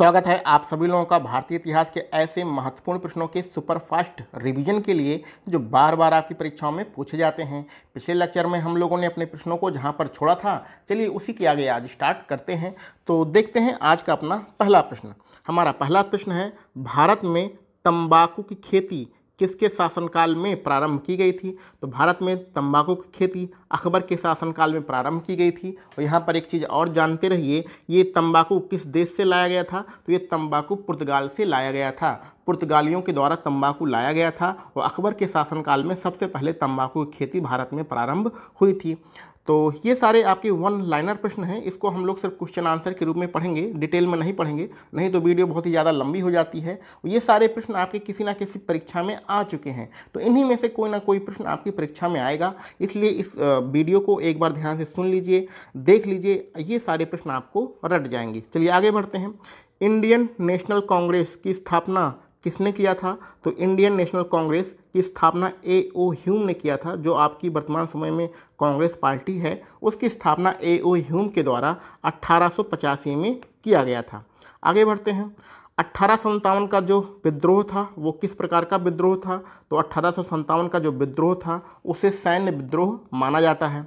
स्वागत है आप सभी लोगों का भारतीय इतिहास के ऐसे महत्वपूर्ण प्रश्नों के सुपरफास्ट रिवीजन के लिए जो बार बार आपकी परीक्षाओं में पूछे जाते हैं पिछले लेक्चर में हम लोगों ने अपने प्रश्नों को जहां पर छोड़ा था चलिए उसी के आगे आज स्टार्ट करते हैं तो देखते हैं आज का अपना पहला प्रश्न हमारा पहला प्रश्न है भारत में तम्बाकू की खेती किसके शासनकाल में प्रारंभ की गई थी तो भारत में तंबाकू की खेती अकबर के शासनकाल में प्रारंभ की गई थी और यहाँ पर एक चीज़ और जानते रहिए ये तंबाकू किस देश से लाया गया था तो ये तंबाकू पुर्तगाल से लाया गया था पुर्तगालियों के द्वारा तंबाकू लाया गया था और अकबर के शासनकाल में सबसे पहले तंबाकू की खेती भारत में प्रारंभ हुई थी तो ये सारे आपके वन लाइनर प्रश्न हैं इसको हम लोग सिर्फ क्वेश्चन आंसर के रूप में पढ़ेंगे डिटेल में नहीं पढ़ेंगे नहीं तो वीडियो बहुत ही ज़्यादा लंबी हो जाती है ये सारे प्रश्न आपके किसी ना किसी परीक्षा में आ चुके हैं तो इन्हीं में से कोई ना कोई प्रश्न आपकी परीक्षा में आएगा इसलिए इस वीडियो को एक बार ध्यान से सुन लीजिए देख लीजिए ये सारे प्रश्न आपको रट जाएंगे चलिए आगे बढ़ते हैं इंडियन नेशनल कांग्रेस की स्थापना किसने किया था तो इंडियन नेशनल कांग्रेस की स्थापना ए ओ ह्यूम ने किया था जो आपकी वर्तमान समय में कांग्रेस पार्टी है उसकी स्थापना ए ओ ह्यूम के द्वारा अट्ठारह में किया गया था आगे बढ़ते हैं अट्ठारह का जो विद्रोह था वो किस प्रकार का विद्रोह था तो अट्ठारह का जो विद्रोह था उसे सैन्य विद्रोह माना जाता है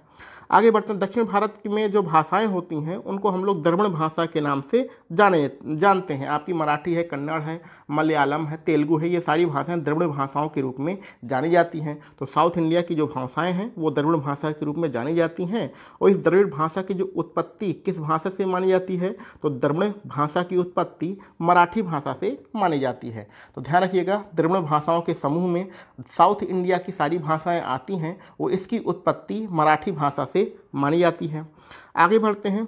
आगे बढ़ते हैं दक्षिण भारत में जो भाषाएं होती हैं उनको हम लोग द्रविण भाषा के नाम से जाने जानते हैं आपकी मराठी है कन्नड़ है मलयालम है तेलुगु है ये सारी भाषाएं द्रवण भाषाओं के रूप में जानी जाती हैं तो साउथ इंडिया की जो भाषाएं हैं वो द्रविण भाषा के रूप में जानी जाती हैं और इस द्रविड़ भाषा की जो उत्पत्ति किस भाषा से मानी जाती है तो द्रवण भाषा की उत्पत्ति मराठी भाषा से मानी जाती है तो ध्यान रखिएगा द्रवण भाषाओं के समूह में साउथ इंडिया की सारी भाषाएँ आती हैं वो इसकी उत्पत्ति मराठी भाषा से मानी जाती है आगे बढ़ते हैं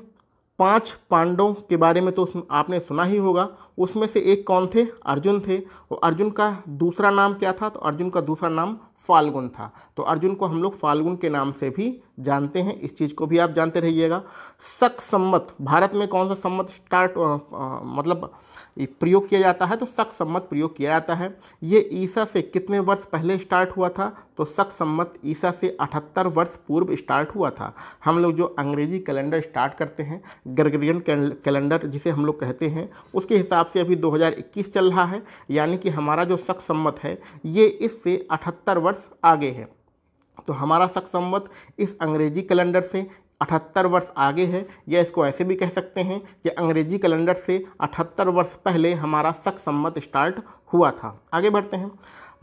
पांच पांडवों के बारे में तो आपने सुना ही होगा उसमें से एक कौन थे अर्जुन थे और अर्जुन का दूसरा नाम क्या था तो अर्जुन का दूसरा नाम फाल्गुन था तो अर्जुन को हम लोग फाल्गुन के नाम से भी जानते हैं इस चीज़ को भी आप जानते रहिएगा सक सम्मत भारत में कौन सा सम्मत स्टार्ट मतलब प्रयोग किया जाता है तो सक सम्मत प्रयोग किया जाता है ये ईसा से कितने वर्ष पहले स्टार्ट हुआ था तो सक सम्मत ईसा से 78 वर्ष पूर्व स्टार्ट हुआ था हम लोग जो अंग्रेजी कैलेंडर स्टार्ट करते हैं ग्रेगरियन कैलेंडर जिसे हम लोग कहते हैं उसके हिसाब से अभी 2021 चल रहा है यानी कि हमारा जो सक सम्मत है ये इससे अठहत्तर वर्ष वर्ष आगे है तो हमारा शक संवत इस अंग्रेजी कैलेंडर से अठहत्तर वर्ष आगे है या इसको ऐसे भी कह सकते हैं कि अंग्रेजी कैलेंडर से अठहत्तर वर्ष पहले हमारा शक संवत स्टार्ट हुआ था आगे बढ़ते हैं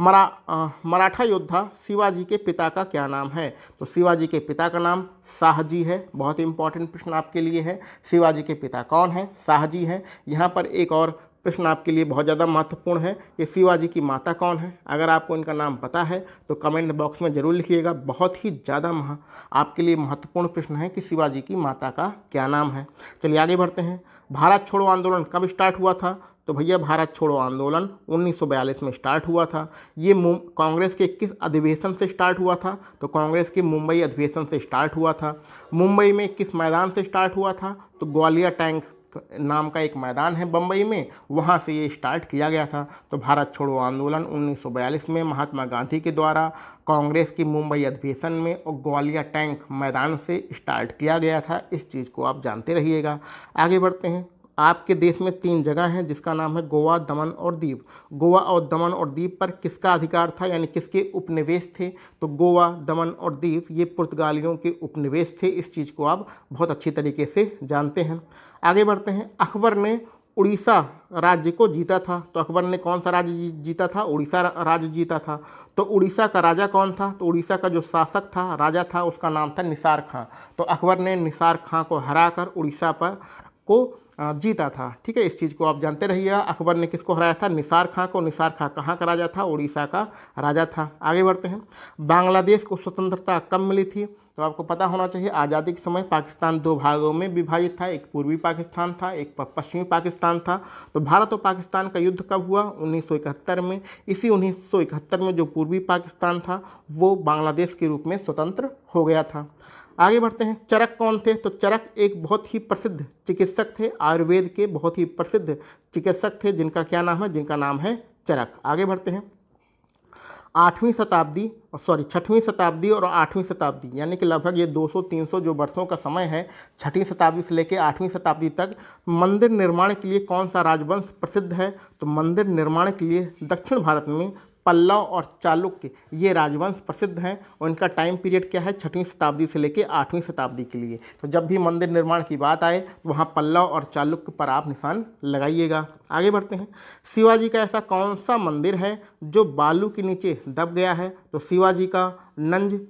मरा आ, मराठा योद्धा शिवाजी के पिता का क्या नाम है तो शिवाजी के पिता का नाम शाहजी है बहुत ही इंपॉर्टेंट प्रश्न आपके लिए है शिवाजी के पिता कौन है शाहजी है यहाँ पर एक और प्रश्न आपके लिए बहुत ज़्यादा महत्वपूर्ण है कि शिवाजी की माता कौन है अगर आपको इनका नाम पता है तो कमेंट बॉक्स में ज़रूर लिखिएगा बहुत ही ज़्यादा महा आपके लिए महत्वपूर्ण प्रश्न है कि शिवाजी की माता का क्या नाम है चलिए आगे बढ़ते हैं भारत छोड़ो आंदोलन कब स्टार्ट हुआ था तो भैया भारत छोड़ो आंदोलन 1942 में स्टार्ट हुआ था ये कांग्रेस के किस अधिवेशन से स्टार्ट हुआ था तो कांग्रेस के मुंबई अधिवेशन से स्टार्ट हुआ था मुंबई में किस मैदान से स्टार्ट हुआ था तो ग्वालियर टैंक नाम का एक मैदान है बम्बई में वहाँ से ये स्टार्ट किया गया था तो भारत छोड़ो आंदोलन 1942 में महात्मा गांधी के द्वारा कांग्रेस की मुंबई अधिवेशन में और ग्वालिया टैंक मैदान से स्टार्ट किया गया था इस चीज़ को आप जानते रहिएगा आगे बढ़ते हैं आपके देश में तीन जगह हैं जिसका नाम है गोवा दमन और दीप गोवा और दमन और दीप पर किसका अधिकार था यानी किसके उपनिवेश थे तो गोवा दमन और दीप ये पुर्तगालियों के उपनिवेश थे इस चीज़ को आप बहुत अच्छी तरीके से जानते हैं आगे बढ़ते हैं अकबर ने उड़ीसा राज्य को जीता था तो अकबर ने कौन सा राज्य जीता था उड़ीसा राज्य जीता था तो उड़ीसा का राजा कौन था तो उड़ीसा का जो शासक था राजा था उसका नाम था निसार खां तो अकबर ने निसार खां को हराकर उड़ीसा पर को जीता था ठीक है इस चीज़ को आप जानते रहिए अकबर ने किसको हराया था निसार खां को निसार खां कहाँ का राजा था उड़ीसा का राजा था आगे बढ़ते हैं बांग्लादेश को स्वतंत्रता कब मिली थी तो आपको पता होना चाहिए आज़ादी के समय पाकिस्तान दो भागों में विभाजित था एक पूर्वी पाकिस्तान था एक पश्चिमी पाकिस्तान था तो भारत और पाकिस्तान का युद्ध कब हुआ 1971 में इसी 1971 में जो पूर्वी पाकिस्तान था वो बांग्लादेश के रूप में स्वतंत्र हो गया था आगे बढ़ते हैं चरक कौन थे तो चरक एक बहुत ही प्रसिद्ध चिकित्सक थे आयुर्वेद के बहुत ही प्रसिद्ध चिकित्सक थे जिनका क्या नाम है जिनका नाम है चरक आगे बढ़ते हैं आठवीं शताब्दी और सॉरी छठवीं शताब्दी और आठवीं शताब्दी यानी कि लगभग ये 200-300 जो वर्षों का समय है छठी शताब्दी से लेकर आठवीं शताब्दी तक मंदिर निर्माण के लिए कौन सा राजवंश प्रसिद्ध है तो मंदिर निर्माण के लिए दक्षिण भारत में पल्लव और चालुक्य ये राजवंश प्रसिद्ध हैं और इनका टाइम पीरियड क्या है छठवीं शताब्दी से लेकर आठवीं शताब्दी के लिए तो जब भी मंदिर निर्माण की बात आए तो वहाँ पल्लव और चालुक्य पर आप निशान लगाइएगा आगे बढ़ते हैं शिवाजी का ऐसा कौन सा मंदिर है जो बालू के नीचे दब गया है तो शिवाजी का नंज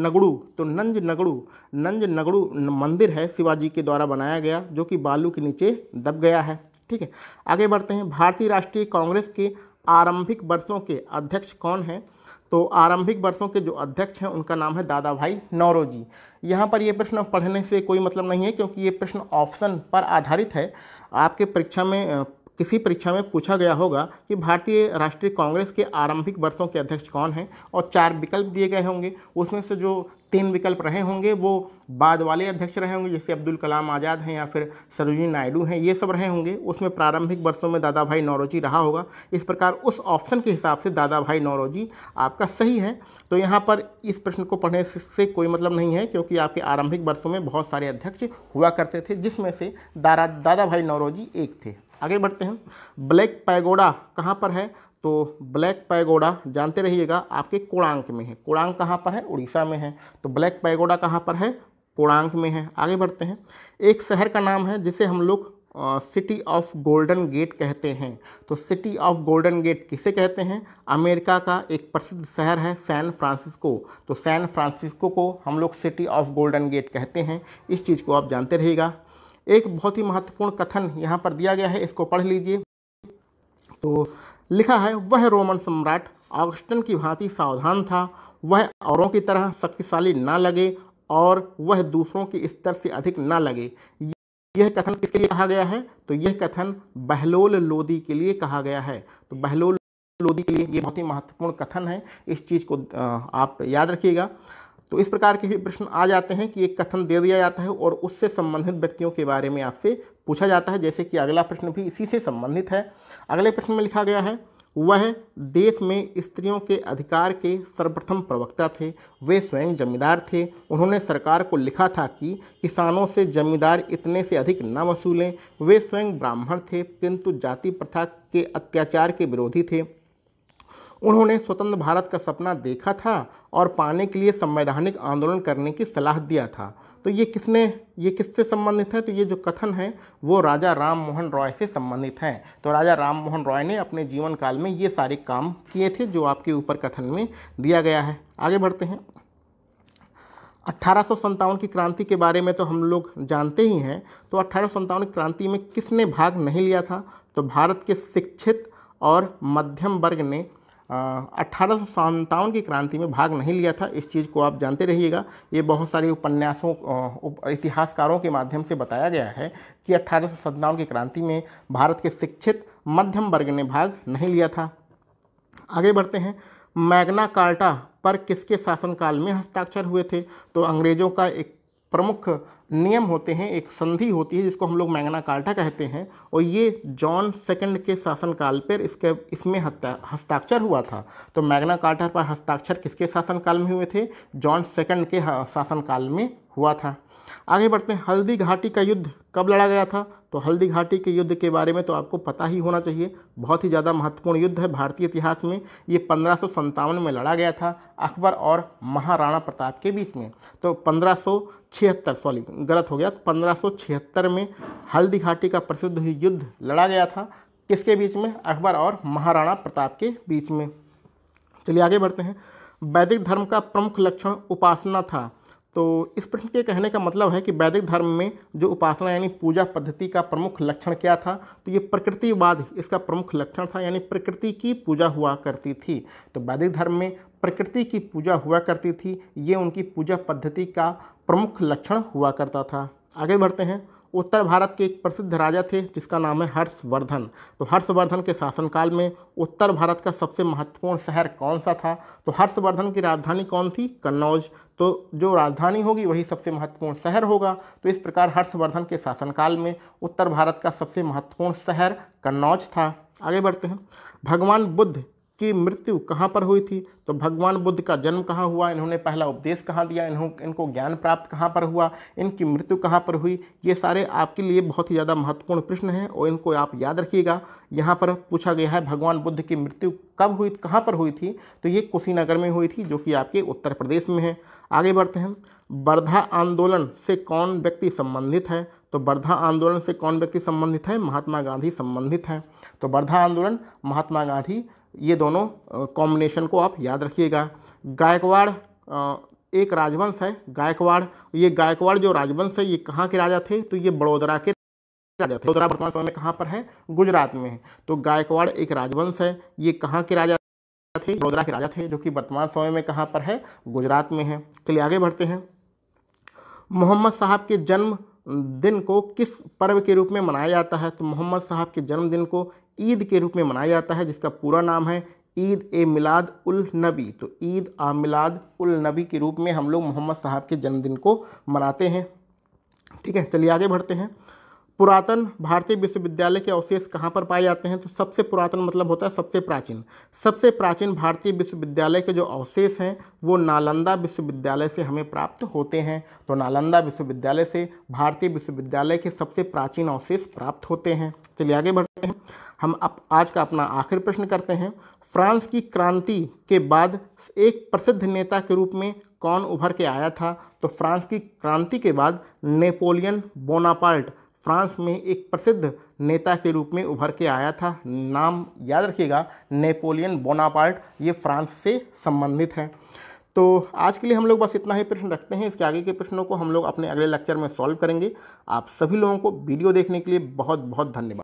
नगड़ू तो नंज नगड़ू नंज नगड़ू मंदिर है शिवाजी के द्वारा बनाया गया जो कि बालू के नीचे दब गया है ठीक है आगे बढ़ते हैं भारतीय राष्ट्रीय कांग्रेस के आरंभिक वर्षों के अध्यक्ष कौन हैं तो आरंभिक वर्षों के जो अध्यक्ष हैं उनका नाम है दादा भाई नौरोजी यहाँ पर ये प्रश्न पढ़ने से कोई मतलब नहीं है क्योंकि ये प्रश्न ऑप्शन पर आधारित है आपके परीक्षा में किसी परीक्षा में पूछा गया होगा कि भारतीय राष्ट्रीय कांग्रेस के आरंभिक वर्षों के अध्यक्ष कौन हैं और चार विकल्प दिए गए होंगे उसमें से जो तीन विकल्प रहे होंगे वो बाद वाले अध्यक्ष रहे होंगे जैसे अब्दुल कलाम आज़ाद हैं या फिर सरोजनी नायडू हैं ये सब रहे होंगे उसमें प्रारंभिक वर्षों में दादा भाई नौरोजी रहा होगा इस प्रकार उस ऑप्शन के हिसाब से दादा भाई नौरोजी आपका सही है तो यहाँ पर इस प्रश्न को पढ़ने से कोई मतलब नहीं है क्योंकि आपके आरंभिक वर्षों में बहुत सारे अध्यक्ष हुआ करते थे जिसमें से दारा दादा भाई नौरोजी एक थे आगे बढ़ते हैं ब्लैक पैगोडा कहाँ पर है तो ब्लैक पैगोडा जानते रहिएगा आपके कोणांक में है कोणांक कहाँ पर है उड़ीसा में है तो ब्लैक पैगोडा कहाँ पर है कोणांक में है आगे बढ़ते हैं एक शहर का नाम है जिसे हम लोग सिटी ऑफ गोल्डन गेट कहते हैं तो सिटी ऑफ गोल्डन गेट किसे कहते हैं अमेरिका का एक प्रसिद्ध शहर है सैन फ्रांसिस्को तो सैन फ्रांसिस्को को हम लोग सिटी ऑफ गोल्डन गेट कहते हैं इस चीज़ को आप जानते रहिएगा एक बहुत ही महत्वपूर्ण कथन यहाँ पर दिया गया है इसको पढ़ लीजिए तो लिखा है वह रोमन सम्राट ऑगस्टन की भांति सावधान था वह औरों की तरह शक्तिशाली ना लगे और वह दूसरों के स्तर से अधिक ना लगे यह कथन किसके लिए कहा गया है तो यह कथन बहलोल लोदी के लिए कहा गया है तो बहलोल लोदी के लिए ये बहुत ही महत्वपूर्ण कथन है इस चीज़ को आप याद रखिएगा तो इस प्रकार के भी प्रश्न आ जाते हैं कि एक कथन दे दिया जाता है और उससे संबंधित व्यक्तियों के बारे में आपसे पूछा जाता है जैसे कि अगला प्रश्न भी इसी से संबंधित है अगले प्रश्न में लिखा गया है वह देश में स्त्रियों के अधिकार के सर्वप्रथम प्रवक्ता थे वे स्वयं जमींदार थे उन्होंने सरकार को लिखा था कि किसानों से जमींदार इतने से अधिक न वसूलें वे स्वयं ब्राह्मण थे किंतु जाति प्रथा के अत्याचार के विरोधी थे उन्होंने स्वतंत्र भारत का सपना देखा था और पाने के लिए संवैधानिक आंदोलन करने की सलाह दिया था तो ये किसने ये किससे संबंधित है तो ये जो कथन है वो राजा राम मोहन रॉय से संबंधित हैं तो राजा राम मोहन रॉय ने अपने जीवन काल में ये सारे काम किए थे जो आपके ऊपर कथन में दिया गया है आगे बढ़ते हैं अट्ठारह की क्रांति के बारे में तो हम लोग जानते ही हैं तो अट्ठारह की क्रांति में किसने भाग नहीं लिया था तो भारत के शिक्षित और मध्यम वर्ग ने अट्ठारह की क्रांति में भाग नहीं लिया था इस चीज़ को आप जानते रहिएगा ये बहुत सारे उपन्यासों इतिहासकारों के माध्यम से बताया गया है कि अट्ठारह की क्रांति में भारत के शिक्षित मध्यम वर्ग ने भाग नहीं लिया था आगे बढ़ते हैं मैग्ना कार्टा पर किसके शासनकाल में हस्ताक्षर हुए थे तो अंग्रेज़ों का एक प्रमुख नियम होते हैं एक संधि होती है जिसको हम लोग मैंगना कार्टा कहते हैं और ये जॉन सेकंड के शासनकाल पर इसके इसमें हस्ताक्षर हुआ था तो मैग्ना कार्टा पर हस्ताक्षर किसके शासनकाल में हुए थे जॉन सेकंड के शासनकाल में हुआ था आगे बढ़ते हैं हल्दी घाटी का युद्ध कब लड़ा गया था तो हल्दी घाटी के युद्ध के बारे में तो आपको पता ही होना चाहिए बहुत ही ज़्यादा महत्वपूर्ण युद्ध है भारतीय इतिहास में ये पंद्रह में लड़ा गया था अकबर और महाराणा प्रताप के बीच में तो पंद्रह सॉरी गलत हो गया तो पंद्रह में हल्दी घाटी का प्रसिद्ध युद्ध लड़ा गया था किसके बीच में अकबर और महाराणा प्रताप के बीच में चलिए आगे बढ़ते हैं वैदिक धर्म का प्रमुख लक्षण उपासना था तो इस प्रश्न के कहने का मतलब है कि वैदिक धर्म में जो उपासना यानी पूजा पद्धति का प्रमुख लक्षण क्या था तो ये प्रकृतिवाद इसका प्रमुख लक्षण था यानी प्रकृति की पूजा हुआ करती थी तो वैदिक धर्म में प्रकृति की पूजा हुआ करती थी ये उनकी पूजा पद्धति का प्रमुख लक्षण हुआ करता था आगे बढ़ते हैं उत्तर भारत के एक प्रसिद्ध राजा थे जिसका नाम है हर्षवर्धन तो हर्षवर्धन के शासनकाल में उत्तर भारत का सबसे महत्वपूर्ण शहर कौन सा था तो हर्षवर्धन की राजधानी कौन थी कन्नौज तो जो राजधानी होगी वही सबसे महत्वपूर्ण शहर होगा तो इस प्रकार हर्षवर्धन के शासनकाल में उत्तर भारत का सबसे महत्वपूर्ण शहर कन्नौज था आगे बढ़ते हैं भगवान बुद्ध की मृत्यु कहाँ पर हुई थी तो भगवान बुद्ध का जन्म कहाँ हुआ इन्होंने पहला उपदेश कहाँ दिया इन्हों इनको ज्ञान प्राप्त कहाँ पर हुआ इनकी मृत्यु कहाँ पर हुई ये सारे आपके लिए बहुत ही ज़्यादा महत्वपूर्ण प्रश्न हैं और इनको आप याद रखिएगा यहाँ पर पूछा गया है भगवान बुद्ध की मृत्यु कब हुई कहाँ पर हुई थी तो ये कुशीनगर में हुई थी जो कि आपके उत्तर प्रदेश में है आगे बढ़ते हैं वर्धा आंदोलन से कौन व्यक्ति संबंधित है तो वर्धा आंदोलन से कौन व्यक्ति संबंधित है महात्मा गांधी संबंधित हैं तो वर्धा आंदोलन महात्मा गांधी ये दोनों कॉम्बिनेशन को आप याद रखिएगा गायकवाड़ एक राजवंश है गायकवाड़ ये गायकवाड़ जो राजवंश है ये कहाँ के राजा थे तो ये बड़ोदरा के राजा थे बड़ोदरा वर्तमान समय में कहाँ पर है गुजरात में है तो गायकवाड़ एक राजवंश है ये कहाँ के राजा थे बड़ोदरा के राजा थे जो कि वर्तमान समय में कहाँ पर है गुजरात में है चलिए आगे बढ़ते हैं मोहम्मद साहब के जन्म दिन को किस पर्व के रूप में मनाया जाता है तो मोहम्मद साहब के जन्मदिन को ईद के रूप में मनाया जाता है जिसका पूरा नाम है ईद ए मिलाद उल नबी तो ईद आ मिलाद उल नबी के रूप में हम लोग मोहम्मद साहब के जन्मदिन को मनाते हैं ठीक है चलिए आगे बढ़ते हैं पुरातन भारतीय विश्वविद्यालय के अवशेष कहाँ पर पाए जाते हैं तो सबसे पुरातन मतलब होता है सबसे प्राचीन सबसे प्राचीन भारतीय विश्वविद्यालय के जो अवशेष हैं वो नालंदा विश्वविद्यालय से हमें प्राप्त होते हैं तो नालंदा विश्वविद्यालय से भारतीय विश्वविद्यालय के सबसे प्राचीन अवशेष प्राप्त होते हैं चलिए आगे बढ़ते हैं हम अप आज का अपना आखिरी प्रश्न करते हैं फ्रांस की क्रांति के बाद एक प्रसिद्ध नेता के रूप में कौन उभर के आया था तो फ्रांस की क्रांति के बाद नेपोलियन बोनापाल्ट फ्रांस में एक प्रसिद्ध नेता के रूप में उभर के आया था नाम याद रखिएगा नेपोलियन बोनापाल्ट ये फ्रांस से संबंधित है तो आज के लिए हम लोग बस इतना ही प्रश्न रखते हैं इसके आगे के प्रश्नों को हम लोग अपने अगले लेक्चर में सॉल्व करेंगे आप सभी लोगों को वीडियो देखने के लिए बहुत बहुत धन्यवाद